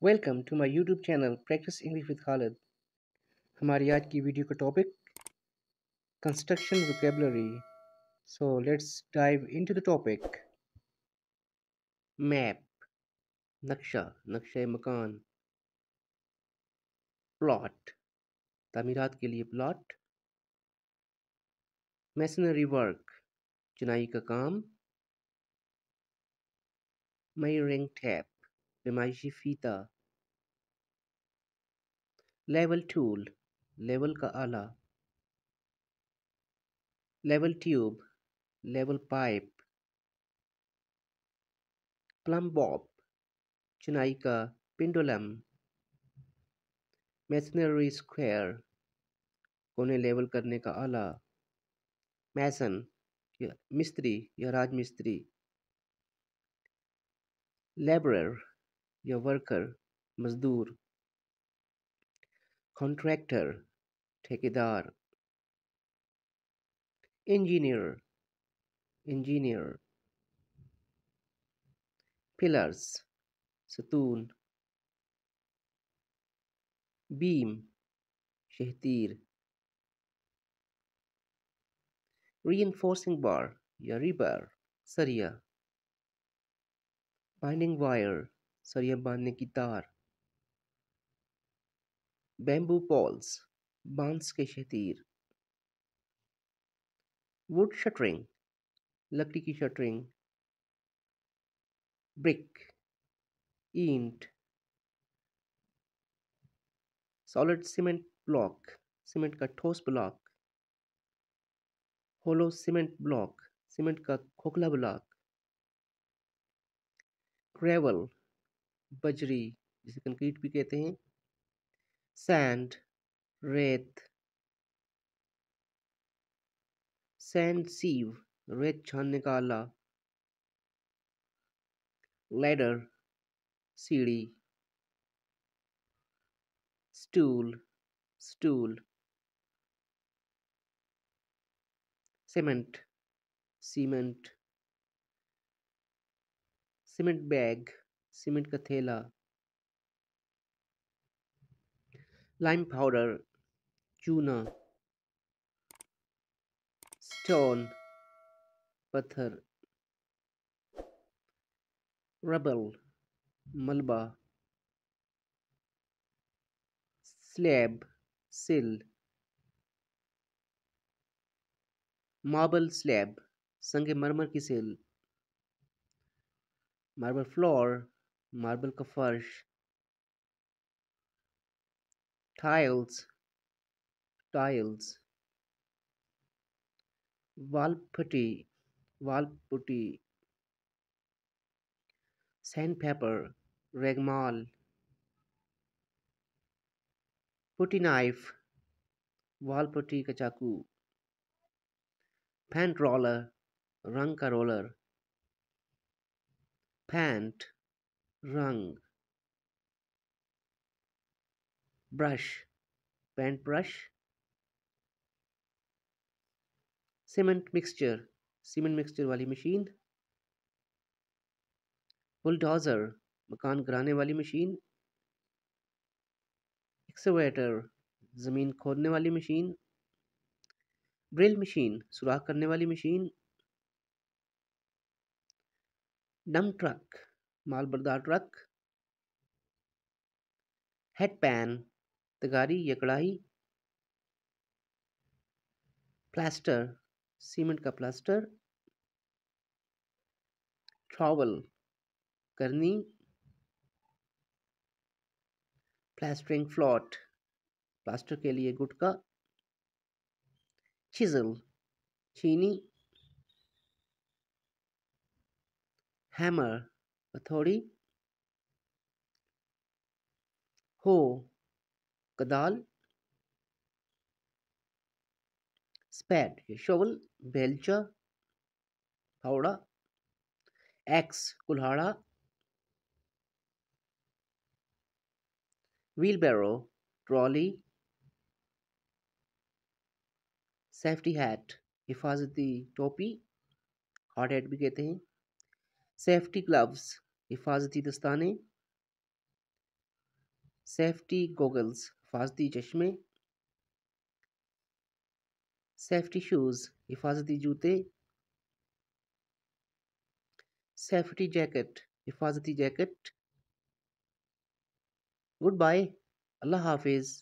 Welcome to my YouTube channel Practice English with Khalid. Our today's video topic construction vocabulary. So let's dive into the topic. Map, naksha, naksha makan. Plot, tamirat ke liye plot. Masonry work, chunai ka kaam. Measuring tape. पैमाइशी फीता level tool level का आला level tube level pipe plumb bob चुनाई का pendulum masonry square कोने level करने का आला मैसन या मिस्त्री या राजमिस्त्री लेबरर या वर्कर मजदूर कॉन्ट्रैक्टर ठेकेदार इंजीनियर इंजीनियर पिलर्स सतून बीम शहतीर एनफोर्सिंग बार या रिबर सरिया बाइंडिंग वायर सरिया बांधने की तार बैम्बू पॉल्स बांस के शतीर वुड शटरिंग लकड़ी की शटरिंग ब्रिक ईंट सॉलिड सीमेंट ब्लॉक सीमेंट का ठोस block hollow cement block cement का खोखला ब्लॉक ग्रेवल बजरी जिसे कंक्रीट भी कहते हैं सैंड रेत सैंड सीव रेत छानने का आला सीढ़ी stool stool cement cement cement bag cement का थैला लाइम पाउडर चूना स्टोन पत्थर रबल मलबा स्लैब सिल मार्बल स्लैब संगे मरमर की सिल मार्बल फ्लोर मार्बल का फर्श टाइल्स टाइल्स वाल पट्टी वाल सैंड पेपर रेगमाल पुटी नाइफ वाल पट्टी का चाकू पैंट रोलर रंग का रोलर पैंट रंग brush paint brush cement mixture cement mixture वाली मशीन बुलडोजर मकान गिराने वाली मशीन एक्सवेटर ज़मीन खोदने वाली मशीन ड्रिल मशीन सुराख करने वाली मशीन डम ट्रक माल बर्दार ट्रक हेड पैन तगारी या कढ़ाई प्लास्टर सीमेंट का प्लास्टर ट्रॉवल करनी प्लास्टरिंग फ्लॉट प्लास्टर के लिए गुटका छिजल चीनी हैमर हथौड़ी हो कदाल स्पैड शोवल बेलचा फावड़ा एक्स कुल्हाड़ा wheelbarrow ट्रॉली सेफ्टी हैट हिफाजती टोपी हार्ड हैट भी कहते हैं सेफ्टी ग्लव्स हिफाजती दस्ताने सेफ्टी गोगल्स हिफाजती चश्मे सेफ्टी शूज़ हिफाजती जूते सेफ्टी जैकेट हिफाजती जैकेट गुड बाय अल्लाह हाफिज़